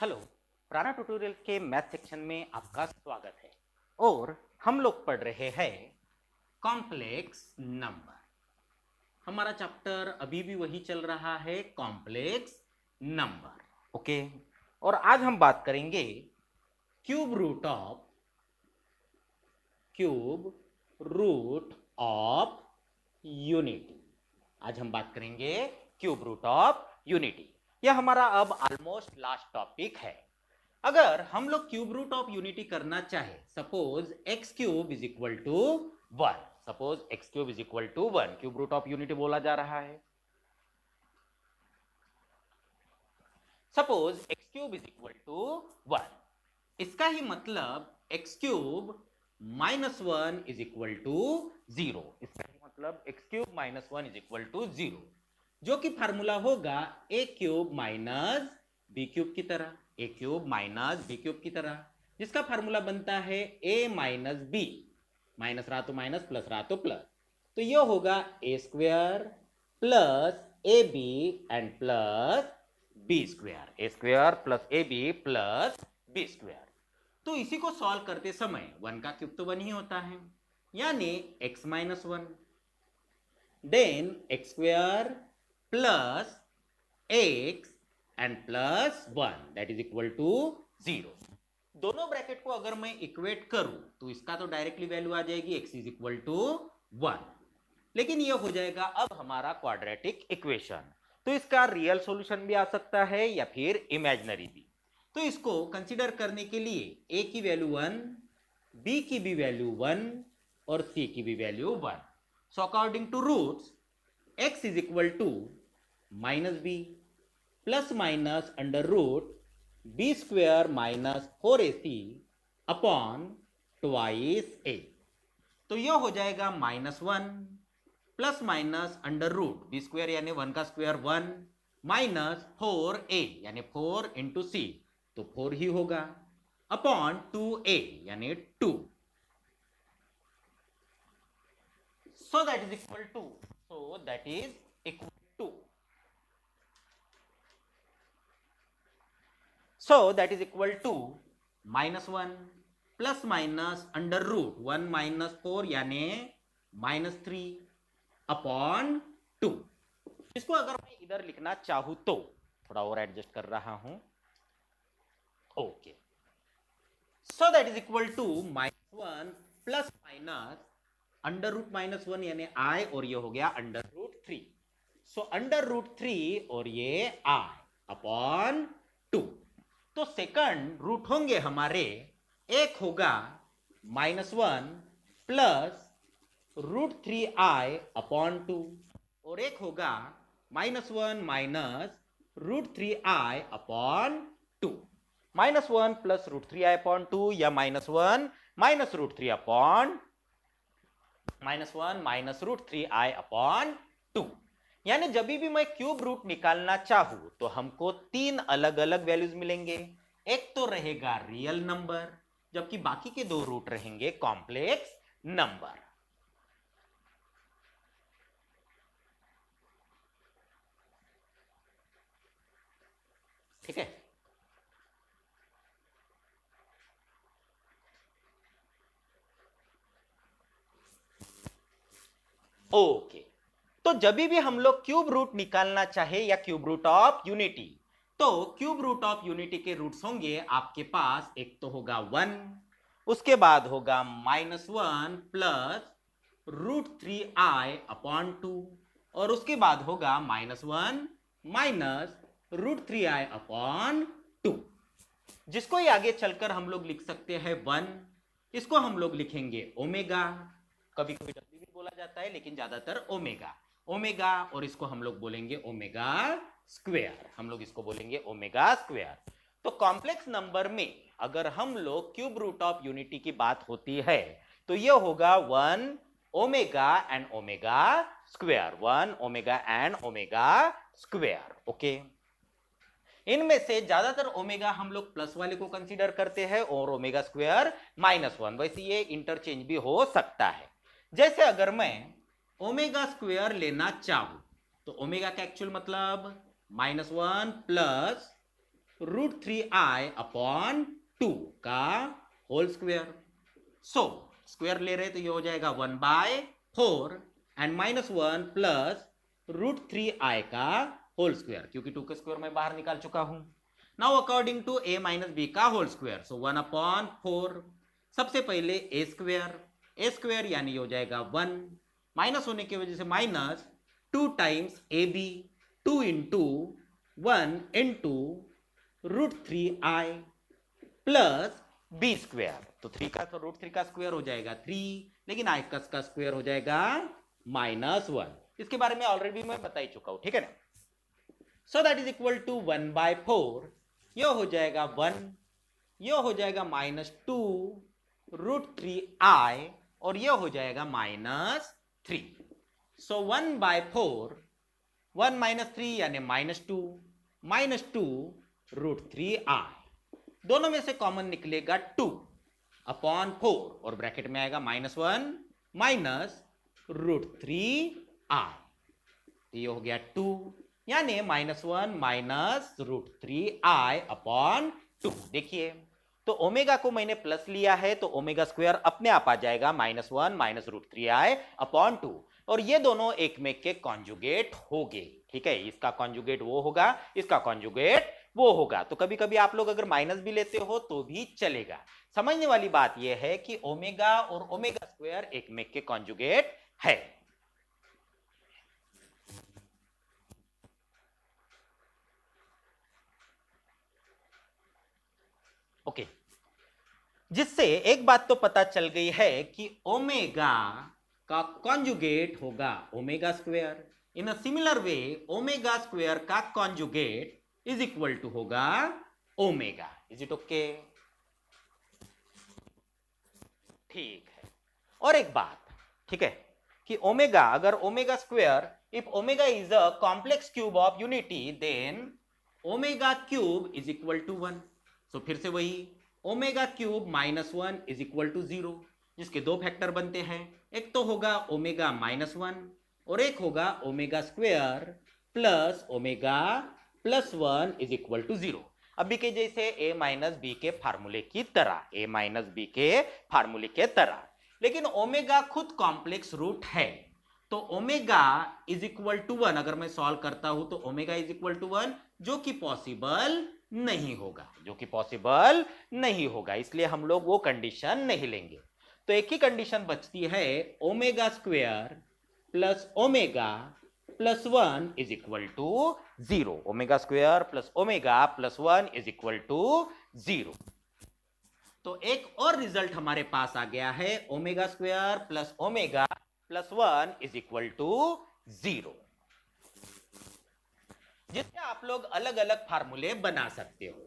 Hello प्राणा tutorial के math section में आपका स्वागत है और हम लोग पढ़ रहे हैं कॉम्प्लेक्स नंबर हमारा चैप्टर अभी भी वही चल रहा है कॉम्प्लेक्स नंबर ओके और आज हम बात करेंगे cube root of cube root of unity आज हम बात करेंगे क्यूब रूट ऑफ यूनिटी यह हमारा अब ऑलमोस्ट लास्ट टॉपिक है अगर हम लोग क्यूब रूट ऑफ यूनिटी करना चाहे suppose X cube is equal to one suppose X cube is equal to one cube root of unity बोला जा रहा है suppose X cube is equal to one इसका ही मतलब X cube minus one is equal to zero इसका ही मतलब X cube minus one is equal to zero जो कि फार्मूला होगा A cube minus B cube की तरह A cube minus B cube की तरह जिसका फार्मूला बनता है ए माइनस बी माइनस रहा तो माइनस प्लस रहा तो प्लस तो यह होगा A square plus A B and plus B square A square plus A B plus B square तो इसी को सॉल्व करते समय वन का क्यूब तो वन ही होता है यानी X minus one then X square plus x and plus one that is equal to zero दोनों ब्रैकेट को अगर मैं इक्वेट करूं तो इसका तो डायरेक्टली वैल्यू आ जाएगी x is equal to one लेकिन ये हो जाएगा अब हमारा क्वाड्रेटिक इक्वेशन तो इसका रियल सॉल्यूशन भी आ सकता है या फिर इमेजिनरी भी तो इसको कंसिडर करने के लिए ए की वैल्यू वन बी की भी वैल्यू वन और सी की भी value one so according to roots X is equal to minus B plus minus under root B square minus four A C upon twice A तो यह हो जाएगा minus one plus minus under root B square यानी one का square one minus four A यानी four into सी तो four ही होगा upon two A यानी two so that is equal to so that is equal So that is equal to minus 1 plus minus under root one minus four यानी minus three upon two इसको अगर मैं इधर लिखना चाहूँ तो थोड़ा और एडजस्ट कर रहा हूं okay so that is equal to minus one plus minus under root minus one यानी आई और ये हो गया under root three so under root three और ये आई अपॉन टू तो सेकंड रूट होंगे हमारे एक होगा minus one plus root three आई अपॉन टू और एक होगा minus one minus root three I upon two minus one plus root three I upon to या minus one minus root three upon minus one minus root three आई upon two यानी जब भी मैं cube root निकालना चाहूं तो हमको तीन अलग अलग वैल्यूज मिलेंगे एक तो रहेगा रियल नंबर जबकि बाकी के दो रूट रहेंगे कॉम्प्लेक्स नंबर ठीक है ओके तो जब भी हम लोग क्यूब रूट निकालना चाहे या क्यूब रूट ऑफ यूनिटी तो क्यूब रूट ऑफ यूनिटी के रूट्स होंगे आपके पास एक तो होगा वन उसके बाद होगा minus one plus root three आई अपॉन टू और उसके बाद होगा minus one minus root three आई अपॉन टू जिसको ये आगे चलकर हम लोग लिख सकते हैं वन इसको हम लोग लिखेंगे ओमेगा कभी कभी डब्ल्यू भी बोला जाता है लेकिन ज्यादातर ओमेगा ओमेगा और इसको हम लोग बोलेंगे ओमेगा स्क्वेयर हम लोग इसको बोलेंगे ओमेगा स्क्वेयर तो कॉम्प्लेक्स नंबर में अगर हम लोग क्यूब रूट ऑफ यूनिटी की बात होती है तो यह होगा one omega and omega square one omega and omega square okay इनमें से ज्यादातर ओमेगा हम लोग प्लस वाले को कंसीडर करते हैं और ओमेगा स्क्वेयर माइनस वन वैसे ये इंटरचेंज भी हो सकता है जैसे अगर मैं ओमेगा स्क्वेयर लेना चाहूं तो ओमेगा का एक्चुअल मतलब minus one plus root three आई अपॉन टू का होल स्क्वेयर सो स्क्वेयर ले रहे तो ये हो जाएगा one by four and minus one plus root three I का होल स्क्वेयर क्योंकि टू के स्क्वेयर मैं बाहर निकाल चुका हूं now according to A minus B का whole square so one upon four सबसे पहले ए स्क्वेयर ए स्क्वेयर यानी हो जाएगा वन माइनस होने की वजह से minus two times A B two into one into root three I plus B square तो थ्री का तो रूट थ्री का स्क्वायर हो जाएगा थ्री लेकिन आई का स्क्वायर हो जाएगा माइनस वन इसके बारे में ऑलरेडी मैं बता ही चुका हूं ठीक है ना so that is equal to one by four यह हो जाएगा वन यह हो जाएगा minus two root three I और यह हो जाएगा minus three so one by four one minus three यानी minus two minus two root three आर दोनों में से कॉमन निकलेगा टू अपॉन फोर और ब्रैकेट में आएगा minus one minus root three आर ये हो गया टू यानी minus one minus root three आई अपॉन टू देखिए तो ओमेगा को मैंने प्लस लिया है तो ओमेगा स्क्वायर अपने आप आ जाएगा minus one minus root three आई अपॉन टू और ये दोनों एक में के कॉन्जुगेट हो गए ठीक है इसका कॉन्जुगेट वो होगा इसका कॉन्जुगेट वो होगा तो कभी कभी आप लोग अगर माइनस भी लेते हो तो भी चलेगा समझने वाली बात यह है कि ओमेगा और ओमेगा स्क्वायर एक में के कॉन्जुगेट है ओके जिससे एक बात तो पता चल गई है कि ओमेगा का कॉन्जुगेट होगा omega square in a similar way omega square का कॉन्जुगेट इज इक्वल टू होगा ओमेगा इज इट ओके ठीक है और एक बात ठीक है कि ओमेगा अगर omega square if omega is a complex cube of unity then omega cube is equal to one so तो फिर से वही omega cube minus one is equal to zero जिसके दो फैक्टर बनते हैं एक तो होगा ओमेगा माइनस वन और एक होगा omega square plus omega plus one is equal to zero अभी के जैसे ए माइनस बी के फार्मूले की तरह ए माइनस बी के फार्मूले के तरह लेकिन ओमेगा खुद कॉम्प्लेक्स रूट है तो omega is equal to one अगर मैं सॉल्व करता हूं तो omega is equal to one जो कि पॉसिबल नहीं होगा जो कि पॉसिबल नहीं होगा इसलिए हम लोग वो कंडीशन नहीं लेंगे तो एक ही कंडीशन बचती है omega square plus omega plus one is equal to zero omega square plus omega plus one is equal to zero तो एक और रिजल्ट हमारे पास आ गया है omega square plus omega plus one is equal to zero आप लोग अलग अलग फार्मूले बना सकते हो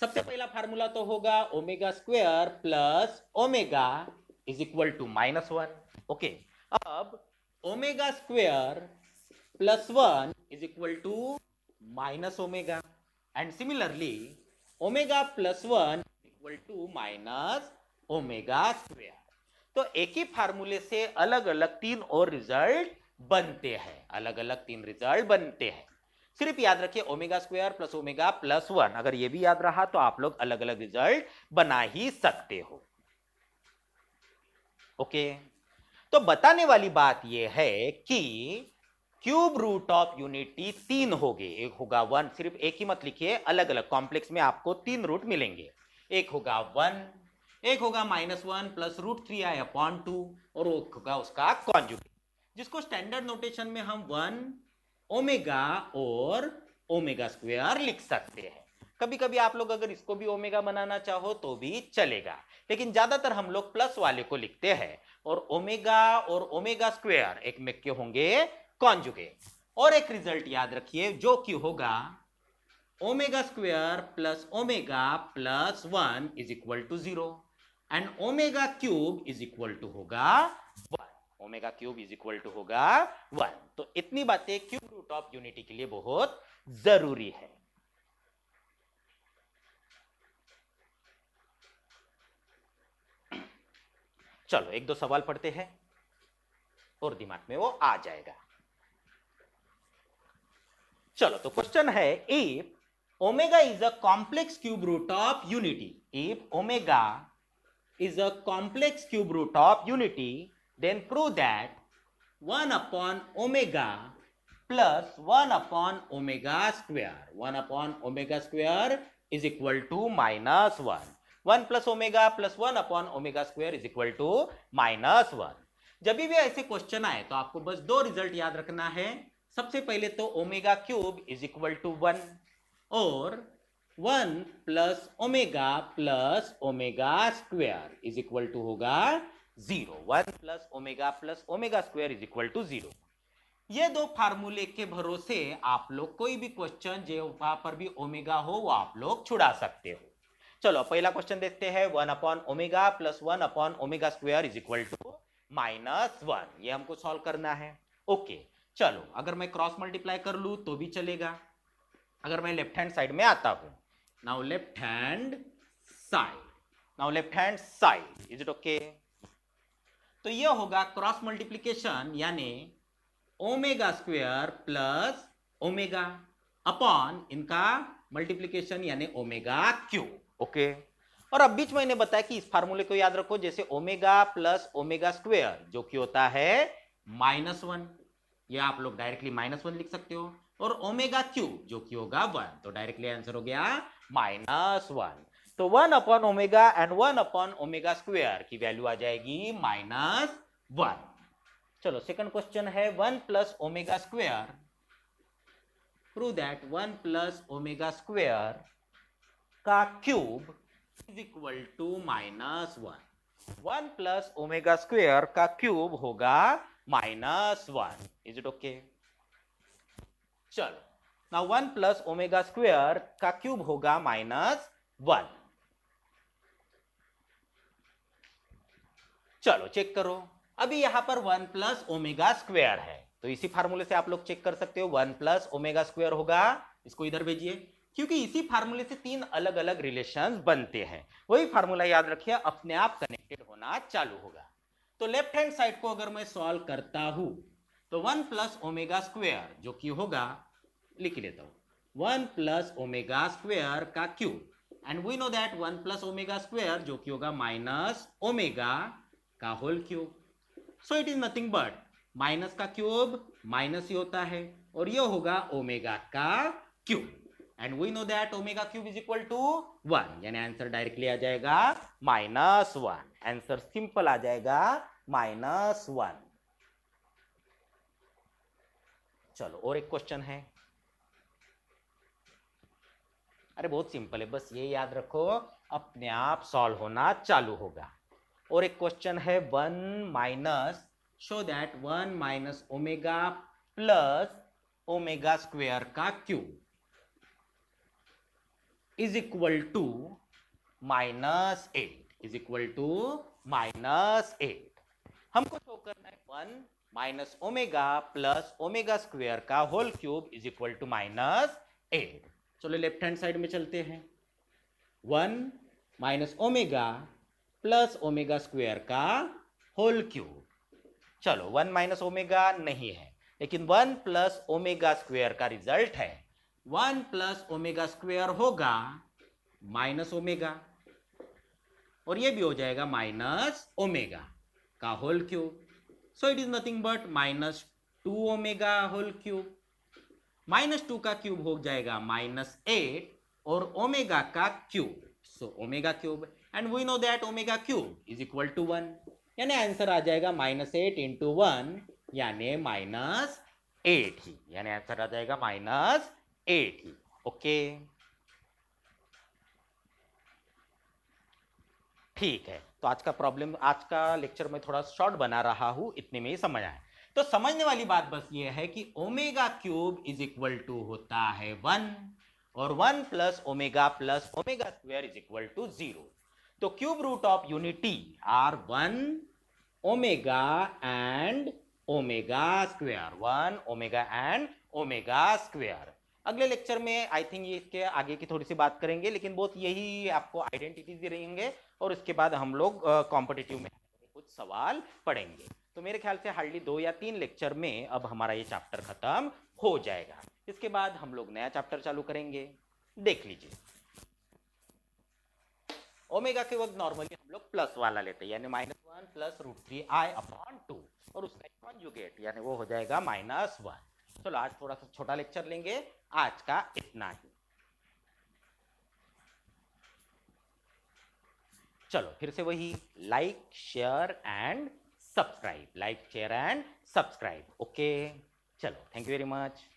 सबसे पहला फार्मूला तो होगा omega square plus omega is equal to minus one okay अब omega square plus one is equal to minus omega and similarly omega plus one equal to minus omega square तो एक ही फार्मूले से अलग अलग तीन और रिजल्ट बनते हैं अलग अलग तीन रिजल्ट बनते हैं सिर्फ याद रखिए omega square plus omega plus one अगर ये भी याद रहा तो आप लोग अलग अलग रिजल्ट बना ही सकते हो ओके तो बताने वाली बात यह है कि क्यूब रूट ऑफ यूनिटी तीन हो गए एक होगा वन सिर्फ एक ही मत लिखिए अलग अलग कॉम्प्लेक्स में आपको तीन रूट मिलेंगे एक होगा वन एक होगा minus one plus root three आई अपॉन टू और एक होगा उसका कॉन्जुगेट जिसको स्टैंडर्ड नोटेशन में हम वन ओमेगा और ओमेगा स्क्वायर लिख सकते हैं कभी कभी आप लोग अगर इसको भी ओमेगा बनाना चाहो तो भी चलेगा लेकिन ज्यादातर हम लोग प्लस वाले को लिखते हैं और ओमेगा और ओमेगा स्क्वायर एक में क्यों होंगे कॉन्जुगेट और एक रिजल्ट याद रखिए जो कि होगा omega square plus omega plus one is equal to zero and omega cube is equal to होगा one omega cube is equal to होगा वन तो इतनी बातें क्यूब रूट ऑफ यूनिटी के लिए बहुत जरूरी है चलो एक दो सवाल पढ़ते हैं और दिमाग में वो आ जाएगा चलो तो क्वेश्चन है if omega is a complex cube root of unity if omega is a complex cube root of unity then prove that 1 upon omega plus 1 upon omega square. 1 upon omega square is equal to minus 1. 1 plus omega plus 1 upon omega square is equal to minus 1. जब भी ऐसे question आए तो आपको बस दो result याद रखना है सबसे पहले तो omega cube is equal to one और one plus omega plus omega square is equal to होगा zero one plus omega plus omega square is equal to zero ये दो फार्मूले के भरोसे आप लोग कोई भी क्वेश्चन जो वहां पर भी ओमेगा हो वो आप लोग छुड़ा सकते हो चलो पहला क्वेश्चन देखते हैं one upon omega plus one upon omega square is equal to minus one ये हमको सॉल्व करना है ओके चलो अगर मैं क्रॉस मल्टीप्लाई कर लू तो भी चलेगा अगर मैं लेफ्ट हैंड साइड में आता हूं now left hand side now left hand side is it okay तो यह होगा क्रॉस मल्टीप्लीकेशन यानी omega square plus omega upon इनका मल्टीप्लीकेशन यानी ओमेगा क्यू ओके और अब बीच मैंने बताया कि इस फार्मूले को याद रखो जैसे ओमेगा प्लस ओमेगा स्क्वेयर जो कि होता है माइनस वन ये आप लोग डायरेक्टली माइनस वन लिख सकते हो और ओमेगा क्यू जो कि होगा वन तो डायरेक्टली आंसर हो गया माइनस वन तो one upon omega and one upon omega square की वैल्यू आ जाएगी माइनस वन चलो सेकंड क्वेश्चन है one plus omega square prove that one plus omega square का cube is equal to minus one one plus omega square का cube होगा minus one is it okay चलो ना one plus omega square का cube होगा minus one चलो check करो अभी यहां पर वन प्लस ओमेगा स्क्वेयर है तो इसी फार्मूले से आप लोग चेक कर सकते हो वन प्लस ओमेगा स्क्वेयर होगा इसको इधर भेजिए क्योंकि इसी फार्मूले से तीन अलग अलग रिलेशन बनते हैं वही फार्मूला याद रखिए अपने आप कनेक्टेड होना चालू होगा तो लेफ्ट हैंड साइड को अगर मैं सॉल्व करता हूं तो वन प्लस ओमेगा स्क्वेयर जो कि होगा लिख लेता हूं वन प्लस ओमेगा स्क्वेयर का cube and we know that one plus omega square जो कि होगा माइनस ओमेगा का whole cube so it is nothing but minus का क्यूब माइनस ही होता है और ये होगा ओमेगा का cube and we know that omega cube is equal to one यानी आंसर डायरेक्टली आ जाएगा माइनस वन आंसर सिंपल आ जाएगा माइनस वन चलो और एक क्वेश्चन है अरे बहुत सिंपल है बस ये याद रखो अपने आप सॉल्व होना चालू होगा और एक क्वेश्चन है one minus show that one minus omega plus omega square का cube is equal to minus eight is equal to minus eight हमको शो करना है one minus omega plus omega square का whole cube is equal to minus eight चलो left hand side में चलते हैं one minus omega plus omega square का whole cube चलो वन माइनस ओमेगा नहीं है लेकिन वन प्लस ओमेगा स्क्वायर का रिजल्ट है वन प्लस ओमेगा स्क्वायर होगा माइनस ओमेगा और ये भी हो जाएगा माइनस ओमेगा का whole cube so it is nothing but minus two omega whole cube minus two का क्यूब हो जाएगा माइनस एट और ओमेगा का cube so omega cube and we know that omega cube is equal to one यानी answer आ जाएगा minus eight into one यानी minus eight ही यानी आंसर आ जाएगा माइनस एट ही ओके ठीक है तो आज का प्रॉब्लम आज का लेक्चर में थोड़ा शॉर्ट बना रहा हूं इतने में ही समझ आए तो समझने वाली बात बस ये है कि omega cube is equal to होता है वन और one plus omega plus omega square is equal to zero तो cube root of unity are one omega and omega square one omega and omega square अगले lecture में I think ये इसके आगे की थोड़ी सी बात करेंगे लेकिन बहुत यही आपको आइडेंटिटीज दे रहेंगे और उसके बाद हम लोग कॉम्पिटिटिव में कुछ सवाल पढ़ेंगे तो मेरे ख्याल से हार्डली दो या तीन लेक्चर में अब हमारा ये चैप्टर खत्म हो जाएगा इसके बाद हम लोग नया चैप्टर चालू करेंगे देख लीजिए ओमेगा के वक्त नॉर्मली हम लोग प्लस वाला लेते हैं यानी minus one plus root three आई अपॉन टू और उसका कॉन्जुगेट यानी वो हो जाएगा माइनस वन चलो आज थोड़ा सा छोटा लेक्चर लेंगे आज का इतना ही चलो फिर से वही like share and subscribe like share and subscribe okay चलो थैंक यू वेरी मच